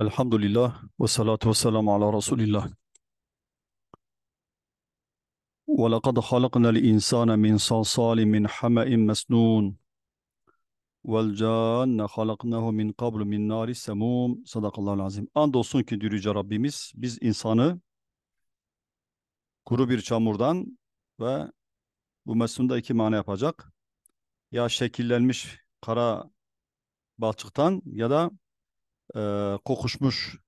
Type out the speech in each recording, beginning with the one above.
Elhamdülillah ve salatu ve selamu ala Resulillah. Ve lekad halaknel insane min salsali min hame'in mesnun. Vel canne halaknahu min kablu min nari semum. Sadakallahu azim. Andolsun ki Dürüce Rabbimiz biz insanı kuru bir çamurdan ve bu mesnunda iki mana yapacak. Ya şekillenmiş kara balçıktan ya da e, kokuşmuş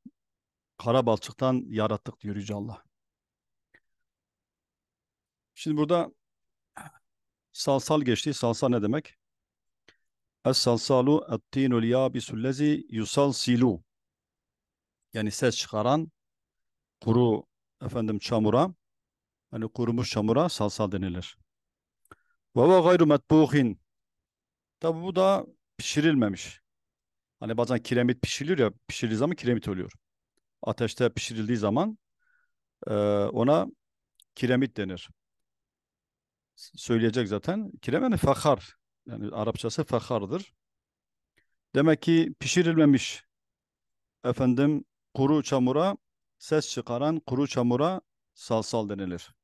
kara balçıktan yarattık diyor Yüce Allah. Şimdi burada salsal geçti. Salsal ne demek? Es-salsalu et-tinul yabisullezi yusalsilu. Yani ses çıkaran kuru efendim çamura hani kurumuş çamura salsal denilir. Ve ve gayru metbuhin. Tabi bu da pişirilmemiş. Hani bazen kiremit pişirilir ya pişirildiği zaman kiremit oluyor. Ateşte pişirildiği zaman e, ona kiremit denir. Söyleyecek zaten. Kiremit yani fakar. Yani Arapçası fakardır. Demek ki pişirilmemiş efendim kuru çamura ses çıkaran kuru çamura salsal denilir.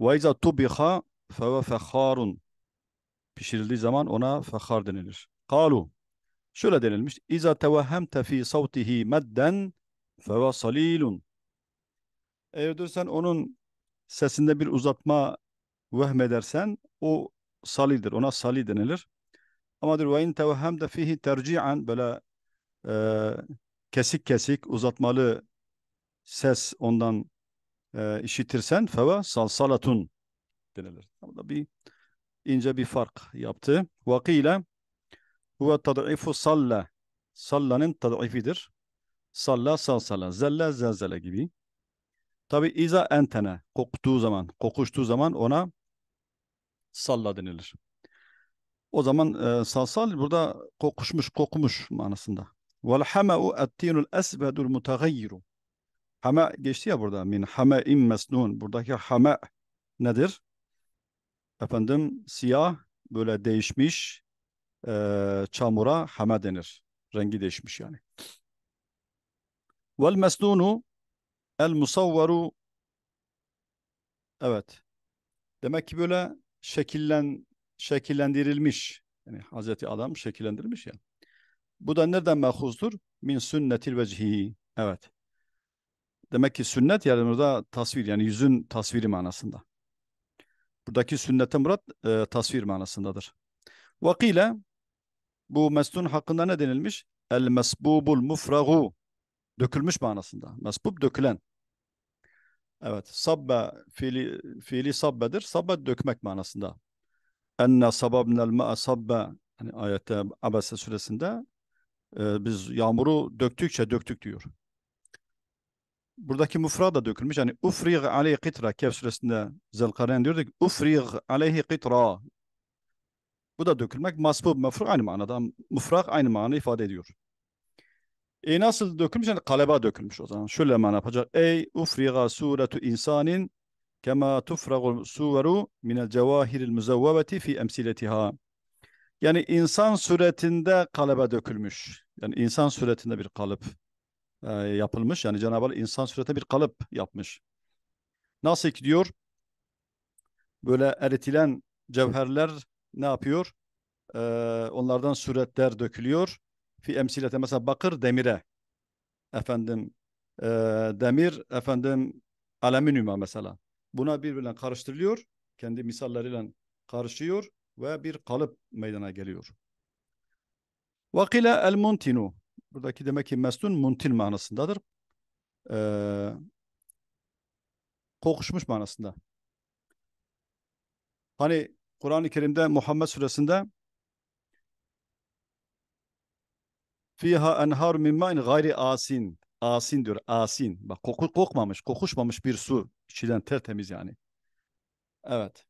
Ve iza tubiha ve fekharun. Pişirildiği zaman ona fekhar denilir. Kalu. Şöyle denilmiş. İza tevehhemte fi savtihi madden, feve salilun. Eğer diyor onun sesinde bir uzatma vehmedersen o salidir. Ona sali denilir. Ama diyor ve in tevehhemte fihi terci'an böyle e, kesik kesik uzatmalı ses ondan e, işitirsen feve salsalatun denilir. Burada bir ince bir fark yaptı. Vakile Huve tad'ifu salla. Sallanın tad'ifidir. Salla salsala. Zelle zelzele gibi. Tabi iza entene koktuğu zaman, kokuştuğu zaman ona salla denilir. O zaman e, salsal burada kokuşmuş, kokmuş manasında. Vel hama'u ettinul esvedul mutagayyiru. Hama geçti ya burada. Min hama'in mesnun. Buradaki hama nedir? Efendim siyah böyle değişmiş, e, çamura hama denir. Rengi değişmiş yani. Vel mesnunu el musavvaru Evet. Demek ki böyle şekillen şekillendirilmiş. Yani Hazreti Adam şekillendirilmiş ya. Yani. Bu da nereden mehuzdur? Min sünnetil vecihi. Evet. Demek ki sünnet yani burada tasvir yani yüzün tasviri manasında. Buradaki sünnete murat e, tasvir manasındadır. Vakile bu mesnun hakkında ne denilmiş? El mesbubul mufragu. Dökülmüş manasında. Mesbub dökülen. Evet. Sabbe fiili, fiili sabbedir. Sabbe dökmek manasında. Enne sababnel ma'a sabbe. Hani ayette Abese suresinde e, biz yağmuru döktükçe döktük diyor. Buradaki mufra da dökülmüş. Yani ufrig aleyhi kitra. Kehf suresinde Zelkaren diyordu ki ufrig aleyhi kitra. Bu da dökülmek. Masbub mefruk aynı manada. Mufrak aynı manada ifade ediyor. E nasıl dökülmüş? Yani kaleba dökülmüş o zaman. Şöyle mana yapacak. Ey ufriga suretu insanin kema tufragul suveru minel cevahiril müzevvebeti fi emsiletiha. Yani insan suretinde kalebe dökülmüş. Yani insan suretinde bir kalıp e, yapılmış. Yani Cenab-ı Allah insan surete bir kalıp yapmış. Nasıl ki diyor böyle eritilen cevherler ne yapıyor? Ee, onlardan suretler dökülüyor. Fi emsilete mesela bakır demire. Efendim e, demir efendim alüminyuma mesela. Buna birbirine karıştırılıyor. Kendi misalleriyle karışıyor ve bir kalıp meydana geliyor. Vakile el muntinu. Buradaki demek ki mesnun muntin manasındadır. Ee, kokuşmuş manasında. Hani Kur'an-ı Kerim'de Muhammed suresinde fiha enhar min ma'in gayri asin. Asin diyor. Asin. Bak koku kokmamış, kokuşmamış bir su. İçinden tertemiz yani. Evet.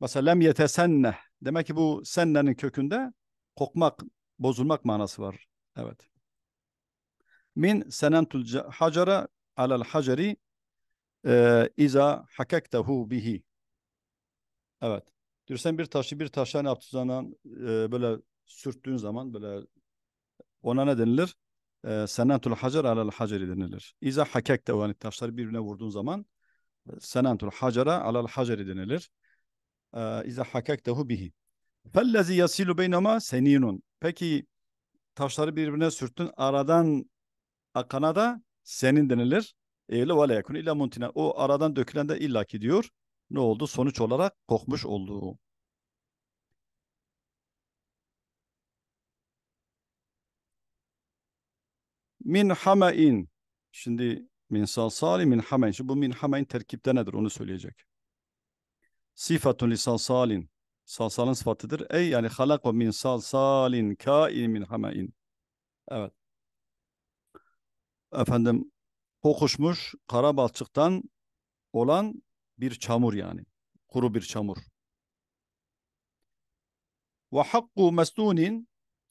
Mesela lem yetesenne. Demek ki bu sennenin kökünde kokmak, bozulmak manası var. Evet. Min senentul hacara alal hacari e, iza hakektehu bihi. Evet. Dürsen bir taşı bir taşa ne yaptığın e, böyle sürttüğün zaman böyle ona ne denilir? E, senentul hacer alel haceri denilir. İza hakekte yani taşları birbirine vurduğun zaman e, senentul hacera alel haceri denilir. E, İza hakektehu bihi. Fellezi yasilu beynema seninun. Peki taşları birbirine sürttün. Aradan akana da senin denilir. Eyle ve yakun illa muntina. O aradan dökülen de illaki diyor ne oldu? Sonuç olarak kokmuş oldu. Min hamain. Şimdi min salsali min hamain. Şimdi bu min hamain terkipte nedir onu söyleyecek. Sifatun li salsalin. Salsalın sıfatıdır. Ey yani halak ve min salsalin kain min hamain. Evet. Efendim kokuşmuş kara balçıktan olan bir çamur yani. Kuru bir çamur. Ve hakku mesnunin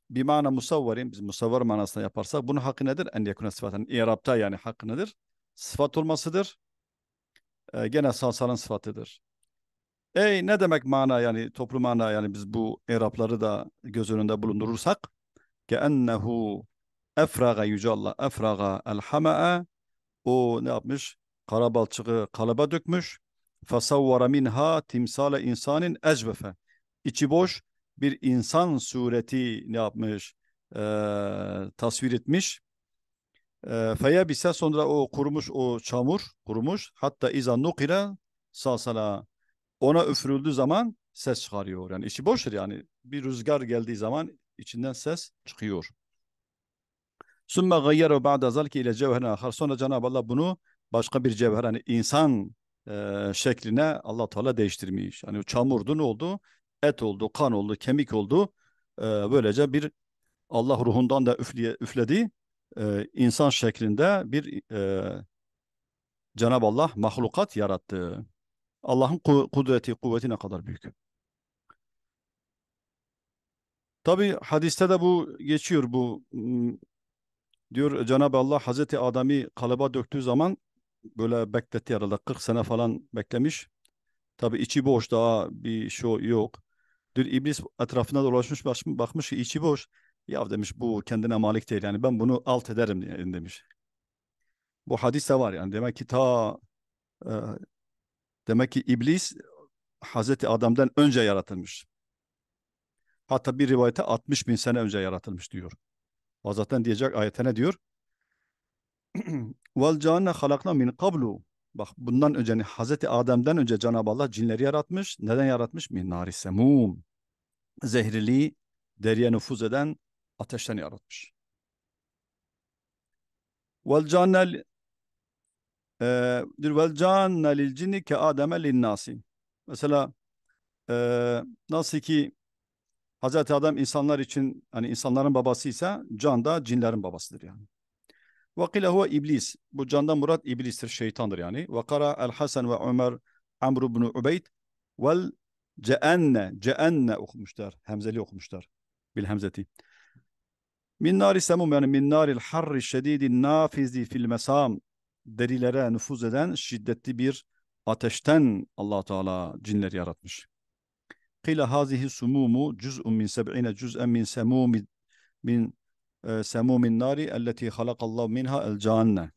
bir mana musavvarin biz musavvar manasına yaparsak bunun hakkı nedir? En yakuna sıfaten. İrabta yani hakkı nedir? Sıfat olmasıdır. Ee, gene salsanın sıfatıdır. Ey ne demek mana yani toplu mana yani biz bu irapları da göz önünde bulundurursak ki ennehu efraga yüce Allah efraga el o ne yapmış? Karabalçığı kalıba dökmüş. فَسَوَّرَ مِنْهَا timsale insanin ecbefe. İçi boş bir insan sureti ne yapmış? E, tasvir etmiş. E, feyebise sonra o kurumuş o çamur kurumuş. Hatta iza nukile salsala ona üfürüldüğü zaman ses çıkarıyor. Yani içi boştur yani. Bir rüzgar geldiği zaman içinden ses çıkıyor. Sümme gayyere ba'da zalki ile cevherine ahar. Sonra Cenab-ı Allah bunu başka bir cevher hani insan e, şekline Allah Teala değiştirmiş. Hani çamurdu ne oldu? Et oldu, kan oldu, kemik oldu. E, böylece bir Allah ruhundan da üfleye, üflediği e, insan şeklinde bir e, Cenab-ı Allah mahlukat yarattı. Allah'ın kudreti, kuvveti ne kadar büyük. Tabi hadiste de bu geçiyor bu diyor Cenab-ı Allah Hazreti Adem'i kalıba döktüğü zaman böyle bekletti arada 40 sene falan beklemiş. Tabi içi boş daha bir şey yok. Dün iblis etrafına dolaşmış bakmış ki içi boş. Ya demiş bu kendine malik değil yani ben bunu alt ederim demiş. Bu hadis de var yani demek ki ta e, demek ki iblis Hazreti Adam'dan önce yaratılmış. Hatta bir rivayete 60 bin sene önce yaratılmış diyor. O zaten diyecek ayetene diyor Vel canne halakna min kablu. Bak bundan önce hani, Hazreti Adem'den önce Cenab-ı Allah cinleri yaratmış. Neden yaratmış? Min nari semum. zehirli, deriye nüfuz eden ateşten yaratmış. Vel canne e, vel canne lil cinni ke ademe lin nasi. Mesela e, nasıl ki Hazreti Adem insanlar için hani insanların babası ise can da cinlerin babasıdır yani ve Vakile huve iblis. Bu candan murat iblistir, şeytandır yani. Ve kara el Hasan ve Ömer Amr ibn Ubeyd vel ceenne, ceenne okumuşlar. Hemzeli okumuşlar. Bil hemzeti. Min nari semum yani min naril harri şedidi nafizi fil mesam derilere nüfuz eden şiddetli bir ateşten allah Teala cinleri yaratmış. Kıyla hazihi sumumu cüz'un min seb'ine cüz'en min semumi min ee, semumin nari elleti halakallahu minha el cehanne.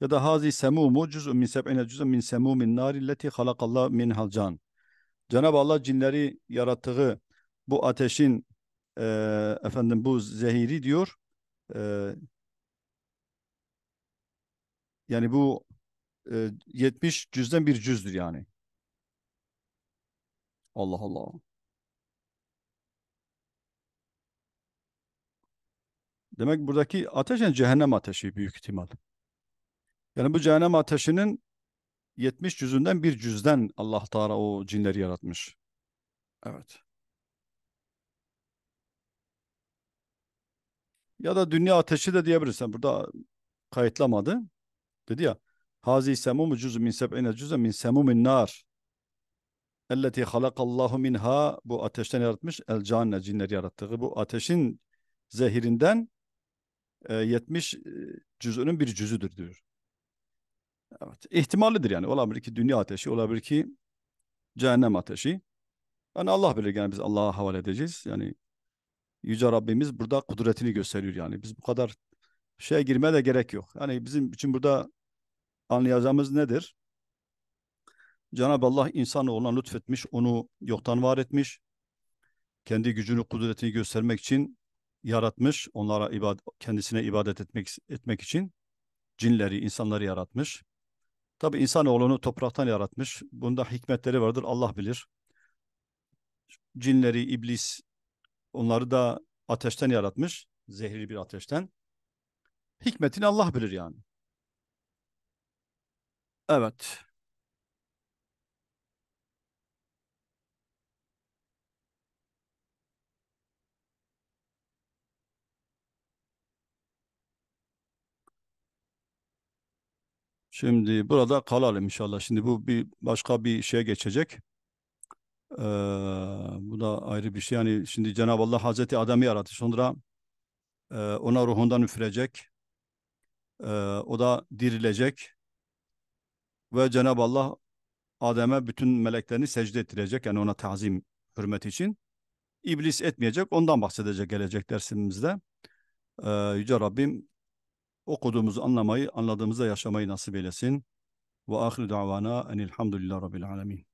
Ya da hazi semumu cüz'ün min seb'ine cüz'ün min semumin nari leti halakallahu minhal can. Cenab-ı Allah cinleri yarattığı bu ateşin e, efendim bu zehiri diyor. E, yani bu e, 70 cüzden bir cüzdür yani. Allah Allah. Demek buradaki ateş yani cehennem ateşi büyük ihtimal. Yani bu cehennem ateşinin 70 cüzünden bir cüzden Allah Teala o cinleri yaratmış. Evet. Ya da dünya ateşi de diyebilirsin. Burada kayıtlamadı. Dedi ya Hazi semumu cüzü min seb'ine cüzü min semumin nar. Elleti halakallahu minha bu ateşten yaratmış. El canne cinleri yarattığı bu ateşin zehirinden 70 cüzünün bir cüzüdür diyor. Evet, ihtimallidir yani. Olabilir ki dünya ateşi, olabilir ki cehennem ateşi. Yani Allah bilir yani biz Allah'a havale edeceğiz. Yani Yüce Rabbimiz burada kudretini gösteriyor yani. Biz bu kadar şeye girmeye de gerek yok. Yani bizim için burada anlayacağımız nedir? Cenab-ı Allah insanoğluna lütfetmiş, onu yoktan var etmiş. Kendi gücünü, kudretini göstermek için yaratmış. Onlara ibadet, kendisine ibadet etmek, etmek için cinleri, insanları yaratmış. Tabi insanoğlunu topraktan yaratmış. Bunda hikmetleri vardır. Allah bilir. Cinleri, iblis onları da ateşten yaratmış. Zehirli bir ateşten. Hikmetini Allah bilir yani. Evet. Şimdi burada kalalım inşallah. Şimdi bu bir başka bir şeye geçecek. Ee, bu da ayrı bir şey. Yani şimdi Cenab-ı Allah Hazreti Adem'i yarattı. Sonra e, ona ruhundan üfürecek. E, ee, o da dirilecek. Ve Cenab-ı Allah Adem'e bütün meleklerini secde ettirecek. Yani ona tazim hürmet için. İblis etmeyecek. Ondan bahsedecek gelecek dersimizde. Ee, Yüce Rabbim okuduğumuzu anlamayı, anladığımızda yaşamayı nasip eylesin. Ve ahir davana enilhamdülillah rabbil alemin.